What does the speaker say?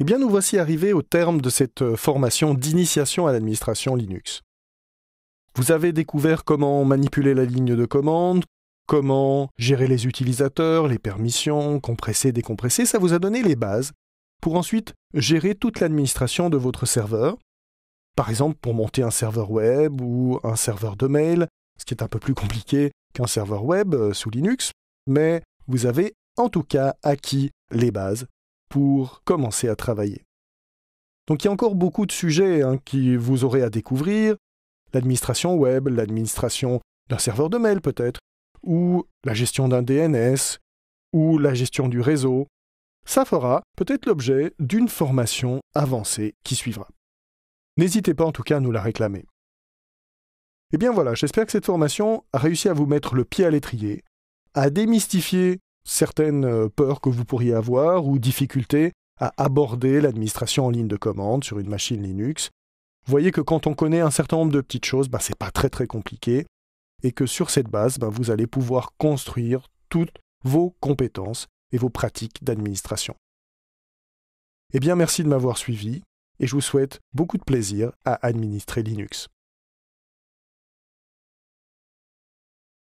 Eh bien, nous voici arrivés au terme de cette euh, formation d'initiation à l'administration Linux. Vous avez découvert comment manipuler la ligne de commande, comment gérer les utilisateurs, les permissions, compresser, décompresser, ça vous a donné les bases pour ensuite gérer toute l'administration de votre serveur, par exemple pour monter un serveur web ou un serveur de mail, ce qui est un peu plus compliqué qu'un serveur web euh, sous Linux, mais vous avez en tout cas acquis les bases pour commencer à travailler. Donc il y a encore beaucoup de sujets hein, qui vous aurez à découvrir. L'administration web, l'administration d'un serveur de mail peut-être, ou la gestion d'un DNS, ou la gestion du réseau. Ça fera peut-être l'objet d'une formation avancée qui suivra. N'hésitez pas en tout cas à nous la réclamer. Eh bien voilà, j'espère que cette formation a réussi à vous mettre le pied à l'étrier, à démystifier certaines euh, peurs que vous pourriez avoir ou difficultés à aborder l'administration en ligne de commande sur une machine Linux. Vous voyez que quand on connaît un certain nombre de petites choses, bah, ce n'est pas très très compliqué et que sur cette base, bah, vous allez pouvoir construire toutes vos compétences et vos pratiques d'administration. Eh bien, merci de m'avoir suivi et je vous souhaite beaucoup de plaisir à administrer Linux.